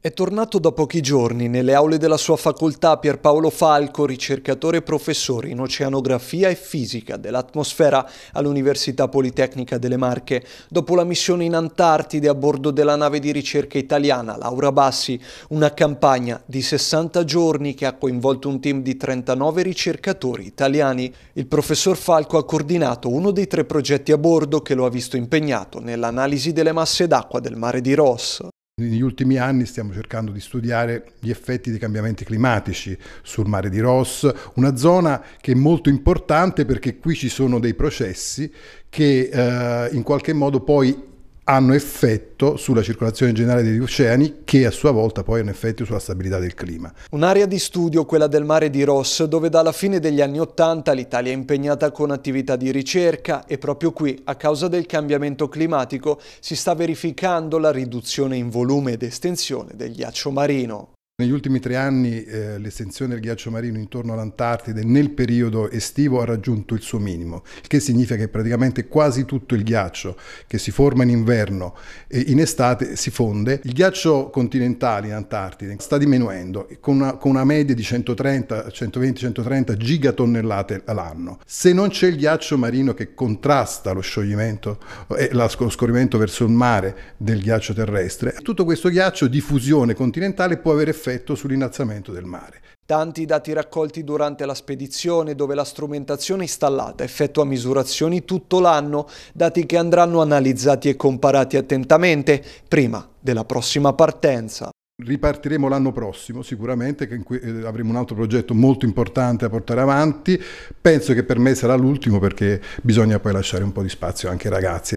È tornato da pochi giorni nelle aule della sua facoltà Pierpaolo Falco, ricercatore e professore in oceanografia e fisica dell'atmosfera all'Università Politecnica delle Marche, dopo la missione in Antartide a bordo della nave di ricerca italiana Laura Bassi, una campagna di 60 giorni che ha coinvolto un team di 39 ricercatori italiani. Il professor Falco ha coordinato uno dei tre progetti a bordo che lo ha visto impegnato nell'analisi delle masse d'acqua del mare di Ross. Negli ultimi anni stiamo cercando di studiare gli effetti dei cambiamenti climatici sul mare di Ross, una zona che è molto importante perché qui ci sono dei processi che eh, in qualche modo poi hanno effetto sulla circolazione generale degli oceani che a sua volta poi hanno effetti sulla stabilità del clima. Un'area di studio, quella del mare di Ross, dove dalla fine degli anni Ottanta l'Italia è impegnata con attività di ricerca e proprio qui, a causa del cambiamento climatico, si sta verificando la riduzione in volume ed estensione del ghiaccio marino. Negli ultimi tre anni eh, l'estensione del ghiaccio marino intorno all'Antartide nel periodo estivo ha raggiunto il suo minimo, il che significa che praticamente quasi tutto il ghiaccio che si forma in inverno e in estate si fonde. Il ghiaccio continentale in Antartide sta diminuendo con una, con una media di 130, 120, 130 gigatonnellate all'anno. Se non c'è il ghiaccio marino che contrasta lo scioglimento e eh, lo scorrimento verso il mare del ghiaccio terrestre, tutto questo ghiaccio di fusione continentale può avere effetto effetto sull'innalzamento del mare. Tanti dati raccolti durante la spedizione, dove la strumentazione installata effettua misurazioni tutto l'anno, dati che andranno analizzati e comparati attentamente prima della prossima partenza. Ripartiremo l'anno prossimo sicuramente, che eh, avremo un altro progetto molto importante da portare avanti. Penso che per me sarà l'ultimo perché bisogna poi lasciare un po' di spazio anche ai ragazzi.